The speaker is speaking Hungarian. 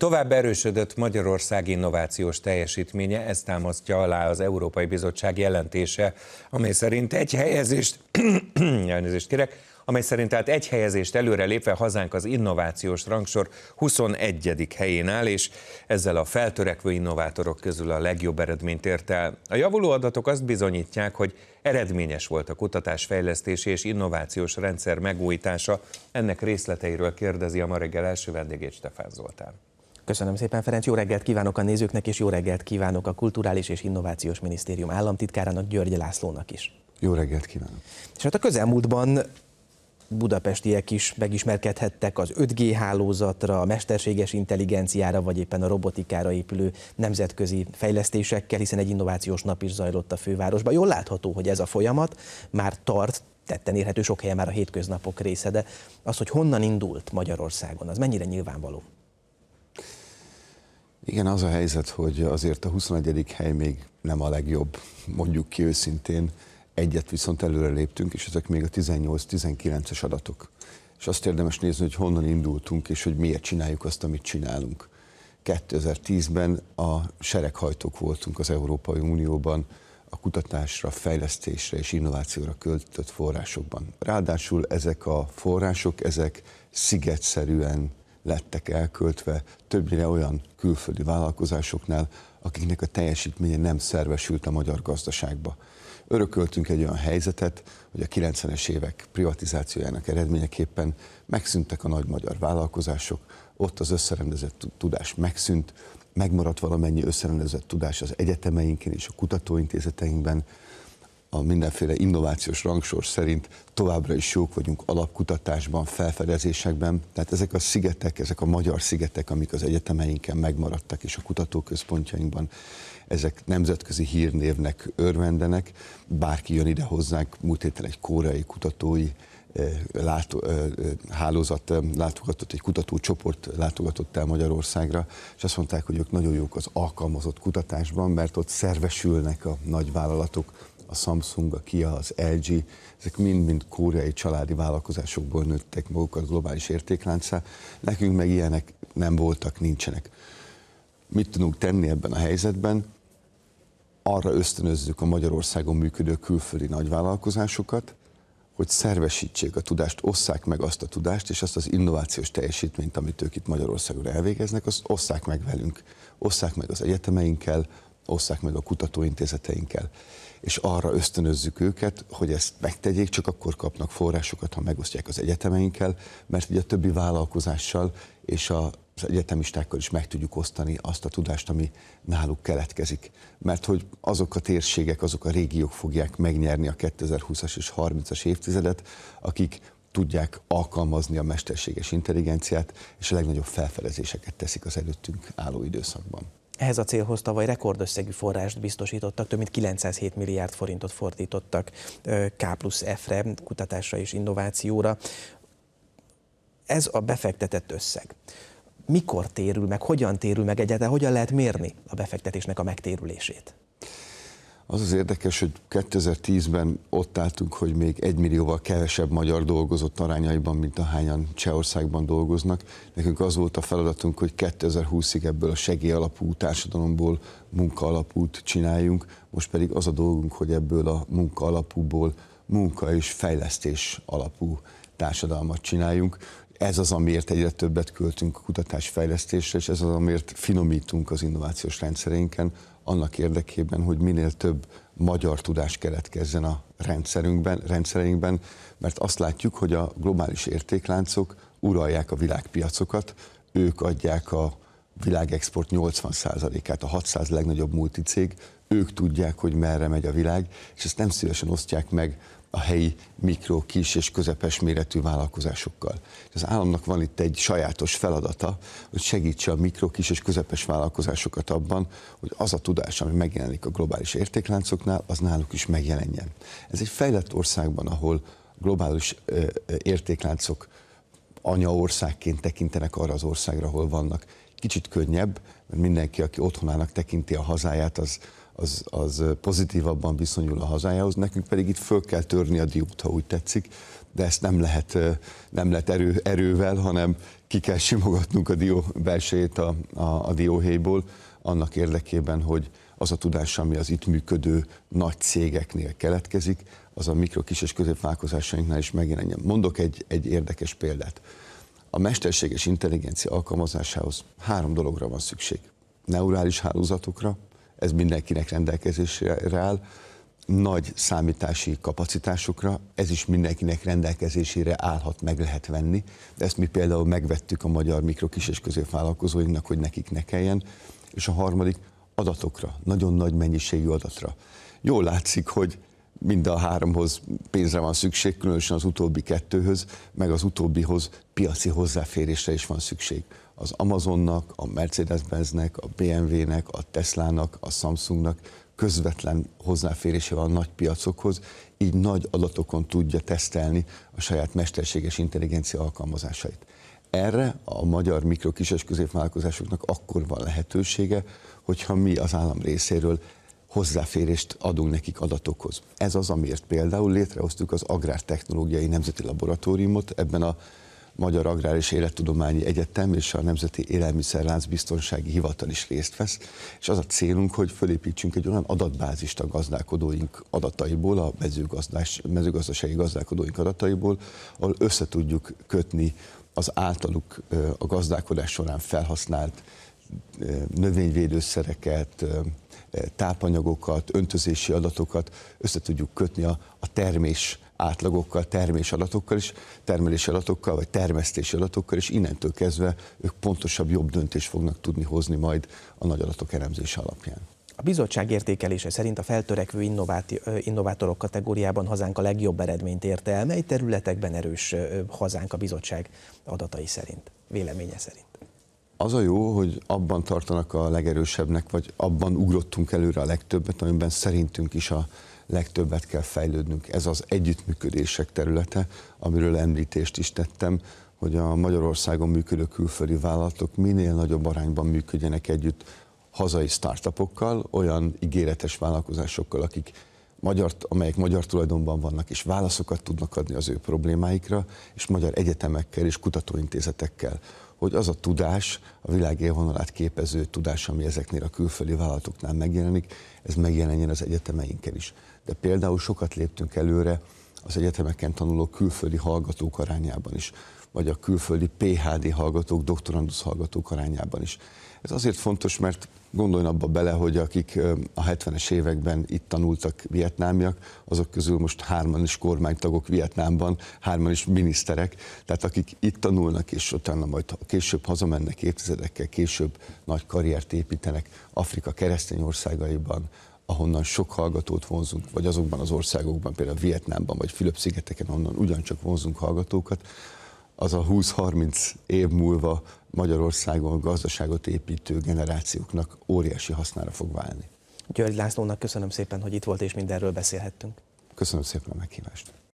Tovább erősödött Magyarország innovációs teljesítménye, ezt támasztja alá az Európai Bizottság jelentése, amely szerint egy helyezést, elnézést kérek, amely szerint tehát egy helyezést előre lépve hazánk az innovációs rangsor 21. helyén áll, és ezzel a feltörekvő innovátorok közül a legjobb eredményt ért el. A javuló adatok azt bizonyítják, hogy eredményes volt a kutatás fejlesztési és innovációs rendszer megújítása. Ennek részleteiről kérdezi a ma reggel első vendégét Stefán Zoltán. Köszönöm szépen, Ferenc. Jó reggelt kívánok a nézőknek, és jó reggelt kívánok a Kulturális és Innovációs Minisztérium államtitkárának, György Lászlónak is. Jó reggelt kívánok. És hát a közelmúltban budapestiek is megismerkedhettek az 5G hálózatra, a mesterséges intelligenciára, vagy éppen a robotikára épülő nemzetközi fejlesztésekkel, hiszen egy innovációs nap is zajlott a fővárosban. Jól látható, hogy ez a folyamat már tart, tetten érhető sok helyen már a hétköznapok része, de az, hogy honnan indult Magyarországon, az mennyire nyilvánvaló? Igen, az a helyzet, hogy azért a 21. hely még nem a legjobb, mondjuk ki őszintén. Egyet viszont előre léptünk, és ezek még a 18-19-es adatok. És azt érdemes nézni, hogy honnan indultunk, és hogy miért csináljuk azt, amit csinálunk. 2010-ben a sereghajtók voltunk az Európai Unióban, a kutatásra, fejlesztésre és innovációra költött forrásokban. Ráadásul ezek a források, ezek szigetszerűen lettek elköltve többnyire olyan külföldi vállalkozásoknál, akiknek a teljesítménye nem szervesült a magyar gazdaságba. Örököltünk egy olyan helyzetet, hogy a 90-es évek privatizációjának eredményeképpen megszűntek a nagy magyar vállalkozások, ott az összerendezett tudás megszűnt, megmaradt valamennyi összerendezett tudás az egyetemeinkén és a kutatóintézeteinkben, a mindenféle innovációs rangsor szerint továbbra is jók vagyunk alapkutatásban, felfedezésekben. Tehát ezek a szigetek, ezek a magyar szigetek, amik az egyetemeinken megmaradtak és a kutatóközpontjainkban, ezek nemzetközi hírnévnek örvendenek. Bárki jön ide hozzánk, múlt héten egy koreai kutatói eh, látó, eh, eh, hálózat látogatott, egy kutatócsoport látogatott el Magyarországra, és azt mondták, hogy ők nagyon jók az alkalmazott kutatásban, mert ott szervesülnek a nagyvállalatok, a Samsung, a Kia, az LG, ezek mind-mind kóreai családi vállalkozásokból nőttek maguk a globális értékláncá. Nekünk meg ilyenek nem voltak, nincsenek. Mit tudunk tenni ebben a helyzetben? Arra ösztönözzük a Magyarországon működő külföldi nagyvállalkozásokat, hogy szervesítsék a tudást, osszák meg azt a tudást, és azt az innovációs teljesítményt, amit ők itt Magyarországon elvégeznek, azt osszák meg velünk, osszák meg az egyetemeinkkel, osszák meg a kutatóintézeteinkkel. És arra ösztönözzük őket, hogy ezt megtegyék, csak akkor kapnak forrásokat, ha megosztják az egyetemeinkkel, mert ugye a többi vállalkozással és a, az egyetemistákkal is meg tudjuk osztani azt a tudást, ami náluk keletkezik. Mert hogy azok a térségek, azok a régiók fogják megnyerni a 2020-as és 30-as évtizedet, akik tudják alkalmazni a mesterséges intelligenciát, és a legnagyobb felfedezéseket teszik az előttünk álló időszakban. Ehhez a célhoz tavaly rekordösszegű forrást biztosítottak, több mint 907 milliárd forintot fordítottak K plusz F-re, kutatásra és innovációra. Ez a befektetett összeg. Mikor térül meg, hogyan térül meg egyáltalán, hogyan lehet mérni a befektetésnek a megtérülését? Az az érdekes, hogy 2010-ben ott álltunk, hogy még egy millióval kevesebb magyar dolgozott arányaiban, mint ahányan Csehországban dolgoznak. Nekünk az volt a feladatunk, hogy 2020-ig ebből a segélyalapú társadalomból munkaalapút csináljunk, most pedig az a dolgunk, hogy ebből a munkaalapúból munka és fejlesztés alapú társadalmat csináljunk. Ez az, amiért egyre többet költünk a kutatásfejlesztésre, és ez az, amiért finomítunk az innovációs rendszerénken, annak érdekében, hogy minél több magyar tudás keletkezzen a rendszerünkben, rendszereinkben, mert azt látjuk, hogy a globális értékláncok uralják a világpiacokat, ők adják a világexport 80%-át, a 600 legnagyobb multicég, ők tudják, hogy merre megy a világ, és ezt nem szívesen osztják meg a helyi mikro, kis és közepes méretű vállalkozásokkal. Az államnak van itt egy sajátos feladata, hogy segítse a mikro, kis és közepes vállalkozásokat abban, hogy az a tudás, ami megjelenik a globális értékláncoknál, az náluk is megjelenjen. Ez egy fejlett országban, ahol globális értékláncok anyaországként tekintenek arra az országra, ahol vannak, Kicsit könnyebb, mert mindenki, aki otthonának tekinti a hazáját, az, az, az pozitívabban viszonyul a hazájához, nekünk pedig itt föl kell törni a diót, ha úgy tetszik, de ezt nem lehet, nem lehet erő, erővel, hanem ki kell simogatnunk a dió belsejét a, a, a dióhéjból, annak érdekében, hogy az a tudás, ami az itt működő nagy cégeknél keletkezik, az a mikro, kis és középvállalkozásainknál is megjelenjen. Mondok egy, egy érdekes példát. A mesterséges intelligencia alkalmazásához három dologra van szükség. Neurális hálózatokra, ez mindenkinek rendelkezésre áll, nagy számítási kapacitásokra, ez is mindenkinek rendelkezésére állhat, meg lehet venni. Ezt mi például megvettük a magyar mikro, kis és középvállalkozóinknak, hogy nekik ne kelljen. És a harmadik adatokra, nagyon nagy mennyiségű adatra. Jól látszik, hogy mind a háromhoz pénzre van szükség, különösen az utóbbi kettőhöz, meg az utóbbihoz piaci hozzáférésre is van szükség. Az Amazonnak, a Mercedes-Benznek, a BMW-nek, a Teslának, a Samsungnak közvetlen hozzáférése van a nagy piacokhoz, így nagy adatokon tudja tesztelni a saját mesterséges intelligencia alkalmazásait. Erre a magyar mikro, kis és középvállalkozásoknak akkor van lehetősége, hogyha mi az állam részéről hozzáférést adunk nekik adatokhoz. Ez az, amiért például létrehoztuk az Agrártechnológiai Nemzeti Laboratóriumot, ebben a Magyar Agrár és Élettudományi Egyetem és a Nemzeti Élelmiszerlánc Biztonsági Hivatal is részt vesz, és az a célunk, hogy fölépítsünk egy olyan adatbázist a gazdálkodóink adataiból, a mezőgazdás, mezőgazdasági gazdálkodóink adataiból, ahol összetudjuk kötni az általuk a gazdálkodás során felhasznált növényvédőszereket, tápanyagokat, öntözési adatokat össze tudjuk kötni a, a termés átlagokkal, termés adatokkal is, termelési adatokkal, vagy termesztési adatokkal, és innentől kezdve ők pontosabb, jobb döntést fognak tudni hozni majd a nagy adatok elemzése alapján. A bizottság értékelése szerint a feltörekvő innováti, innovátorok kategóriában hazánk a legjobb eredményt érte el. Mely területekben erős hazánk a bizottság adatai szerint, véleménye szerint? az a jó, hogy abban tartanak a legerősebbnek, vagy abban ugrottunk előre a legtöbbet, amiben szerintünk is a legtöbbet kell fejlődnünk. Ez az együttműködések területe, amiről említést is tettem, hogy a Magyarországon működő külföldi vállalatok minél nagyobb arányban működjenek együtt hazai startupokkal, olyan ígéretes vállalkozásokkal, akik magyar, amelyek magyar tulajdonban vannak, és válaszokat tudnak adni az ő problémáikra, és magyar egyetemekkel és kutatóintézetekkel hogy az a tudás, a világ élvonalát képező tudás, ami ezeknél a külföldi vállalatoknál megjelenik, ez megjelenjen az egyetemeinken is. De például sokat léptünk előre az egyetemeken tanuló külföldi hallgatók arányában is, vagy a külföldi PHD hallgatók, doktorandusz hallgatók arányában is. Ez azért fontos, mert gondolj abba bele, hogy akik a 70-es években itt tanultak vietnámiak, azok közül most hárman is kormánytagok Vietnámban, hárman is miniszterek, tehát akik itt tanulnak, és utána majd később hazamennek évtizedekkel, később nagy karriert építenek Afrika keresztény országaiban, ahonnan sok hallgatót vonzunk, vagy azokban az országokban, például Vietnámban vagy Fülöp-szigeteken, ahonnan ugyancsak vonzunk hallgatókat, az a 20-30 év múlva Magyarországon gazdaságot építő generációknak óriási hasznára fog válni. György Lászlónak köszönöm szépen, hogy itt volt és mindenről beszélhettünk. Köszönöm szépen a meghívást.